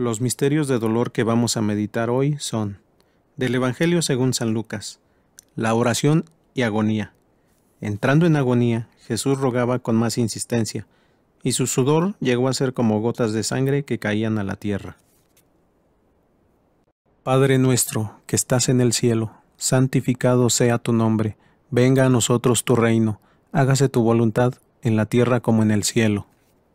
Los misterios de dolor que vamos a meditar hoy son del Evangelio según San Lucas, la oración y agonía. Entrando en agonía, Jesús rogaba con más insistencia, y su sudor llegó a ser como gotas de sangre que caían a la tierra. Padre nuestro, que estás en el cielo, santificado sea tu nombre, venga a nosotros tu reino, hágase tu voluntad en la tierra como en el cielo.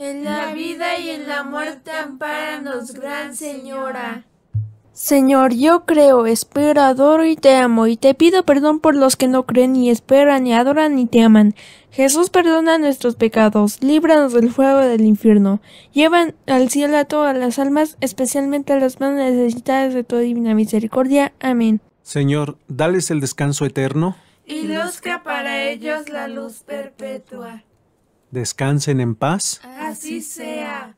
en la vida y en la muerte ampáranos, Gran Señora. Señor, yo creo, espero, adoro y te amo, y te pido perdón por los que no creen, ni esperan, ni adoran, ni te aman. Jesús perdona nuestros pecados, líbranos del fuego del infierno, llevan al cielo a todas las almas, especialmente a las más necesitadas de tu divina misericordia. Amén. Señor, dales el descanso eterno. Y luzca para ellos la luz perpetua. Descansen en paz. Así sea.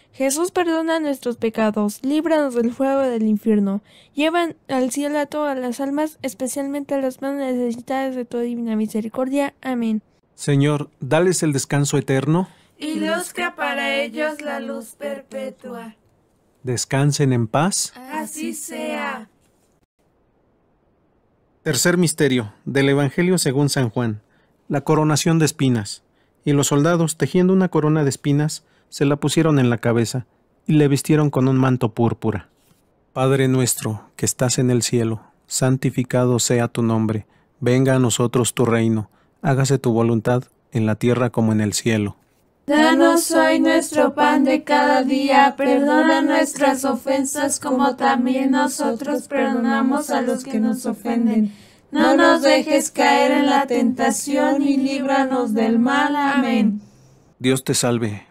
Jesús perdona nuestros pecados, líbranos del fuego del infierno, llevan al cielo a todas las almas, especialmente a las más necesitadas de tu divina misericordia. Amén. Señor, dales el descanso eterno. Y luzca para ellos la luz perpetua. Descansen en paz. Así sea. Tercer misterio del Evangelio según San Juan, la coronación de espinas. Y los soldados, tejiendo una corona de espinas, se la pusieron en la cabeza y le vistieron con un manto púrpura. Padre nuestro, que estás en el cielo, santificado sea tu nombre, venga a nosotros tu reino, hágase tu voluntad en la tierra como en el cielo. Danos hoy nuestro pan de cada día, perdona nuestras ofensas como también nosotros perdonamos a los que nos ofenden. No nos dejes caer en la tentación y líbranos del mal. Amén. Dios te salve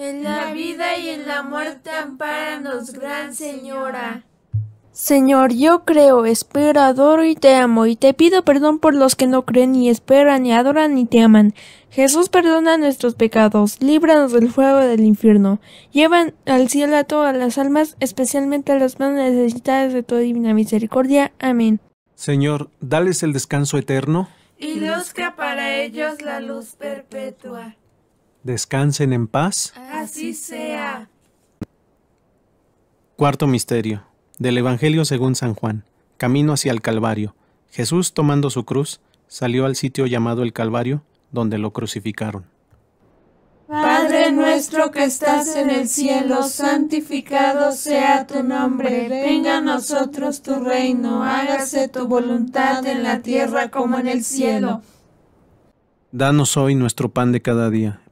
en la vida y en la muerte ampáranos, Gran Señora. Señor, yo creo, espero, adoro y te amo, y te pido perdón por los que no creen, ni esperan, ni adoran, ni te aman. Jesús perdona nuestros pecados, líbranos del fuego del infierno, llevan al cielo a todas las almas, especialmente a las más necesitadas de tu divina misericordia. Amén. Señor, dales el descanso eterno. Y luzca para ellos la luz perpetua. Descansen en paz. Así sea. Cuarto misterio. Del Evangelio según San Juan. Camino hacia el Calvario. Jesús, tomando su cruz, salió al sitio llamado el Calvario, donde lo crucificaron. Padre nuestro que estás en el cielo, santificado sea tu nombre, venga a nosotros tu reino, hágase tu voluntad en la tierra como en el cielo. Danos hoy nuestro pan de cada día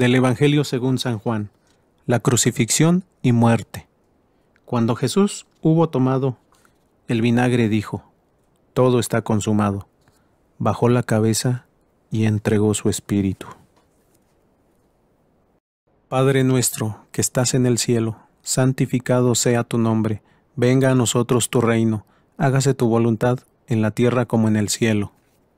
del Evangelio según San Juan, la crucifixión y muerte. Cuando Jesús hubo tomado el vinagre dijo, Todo está consumado. Bajó la cabeza y entregó su espíritu. Padre nuestro, que estás en el cielo, santificado sea tu nombre, venga a nosotros tu reino, hágase tu voluntad en la tierra como en el cielo.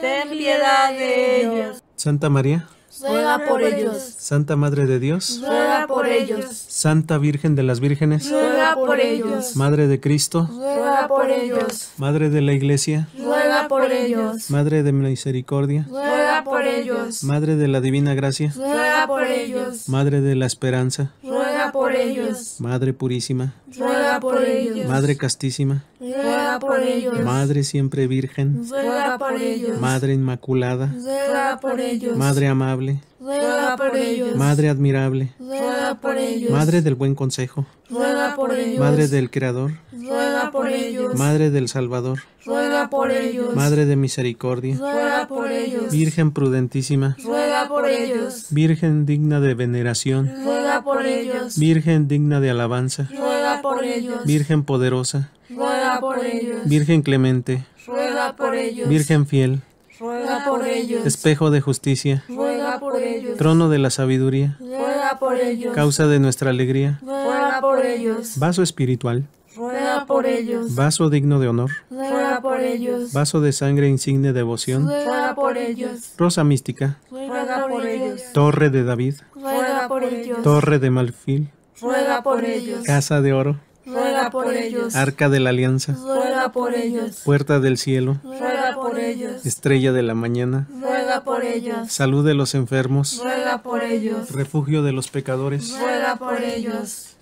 ten piedad de ellos. Santa María, ruega por ellos. Santa Madre de Dios, ruega por ellos. Santa Virgen de las Vírgenes, Madre de Cristo, Madre de la Iglesia, por Madre de Misericordia, Madre de la Divina Gracia, Madre de la Esperanza, ruega por ellos. Madre Purísima, Madre Castísima, Madre siempre virgen, Madre inmaculada, Madre amable, Madre admirable, Madre del buen consejo, Madre del Creador, Madre del Salvador, Madre de misericordia, Virgen prudentísima, ruega por ellos. Virgen digna de veneración, ruega por ellos. Virgen digna de alabanza, ruega por ellos. Virgen poderosa, Virgen clemente, Virgen fiel, Espejo de justicia, Trono de la sabiduría, Causa de nuestra alegría, Vaso espiritual, Vaso digno de honor, Vaso de sangre insigne devoción, Rosa mística, Torre de David, Torre de Malfil, Casa de oro, por Arca de la Alianza, Puerta del Cielo, Estrella de la Mañana, por ellos. Salud de los enfermos, Refugio de los pecadores, por ellos.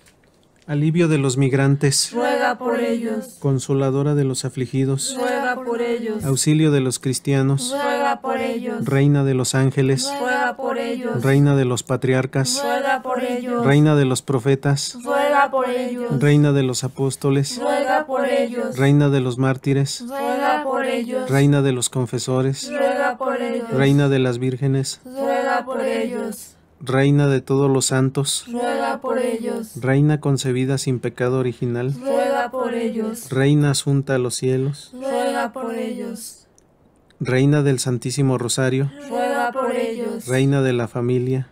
Alivio de los migrantes. por ellos. Consoladora de los afligidos. por ellos. Auxilio de los cristianos. Reina de los ángeles. Reina de los patriarcas. Reina de los profetas. Reina de los apóstoles, Reina de los mártires, ruega por ellos. Reina de los confesores, Reina de las vírgenes, ruega por ellos. Reina de todos los santos, ruega por ellos. Reina concebida sin pecado original, ruega por ellos. Reina asunta a los cielos, ruega por ellos. Reina del Santísimo Rosario, ruega por ellos. Reina de la familia,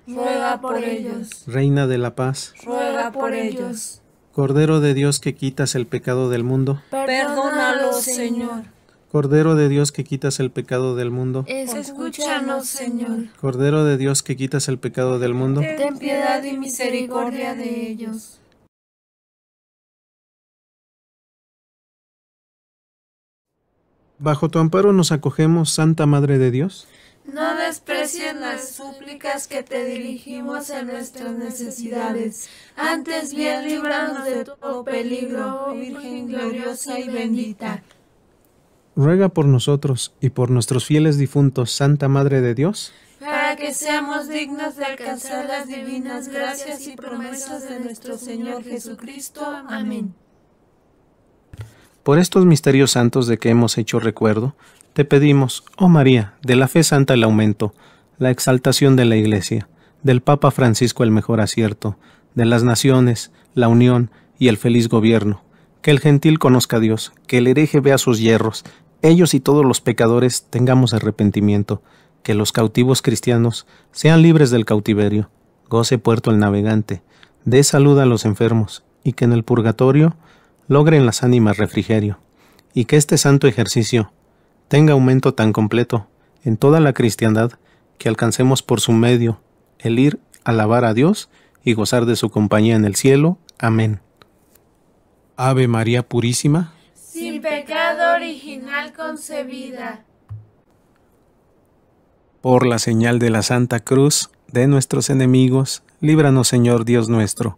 por ellos. Reina de la paz, ruega por ellos. Cordero de Dios que quitas el pecado del mundo, perdónalos, Señor. Cordero de Dios que quitas el pecado del mundo, escúchanos, Señor. Cordero de Dios que quitas el pecado del mundo, ten piedad y misericordia de ellos. Bajo tu amparo nos acogemos, Santa Madre de Dios. No desprecien las súplicas que te dirigimos en nuestras necesidades. Antes bien, líbranos de todo peligro, Virgen gloriosa y bendita. Ruega por nosotros y por nuestros fieles difuntos, Santa Madre de Dios, para que seamos dignos de alcanzar las divinas gracias y promesas de nuestro Señor Jesucristo. Amén. Por estos misterios santos de que hemos hecho recuerdo, te pedimos, oh María, de la fe santa el aumento, la exaltación de la Iglesia, del Papa Francisco el mejor acierto, de las naciones, la unión y el feliz gobierno, que el gentil conozca a Dios, que el hereje vea sus hierros, ellos y todos los pecadores tengamos arrepentimiento, que los cautivos cristianos sean libres del cautiverio, goce puerto el navegante, dé salud a los enfermos, y que en el purgatorio logren las ánimas refrigerio, y que este santo ejercicio tenga aumento tan completo en toda la cristiandad que alcancemos por su medio el ir a alabar a Dios y gozar de su compañía en el cielo. Amén. Ave María Purísima, sin pecado original concebida. Por la señal de la Santa Cruz de nuestros enemigos, líbranos Señor Dios nuestro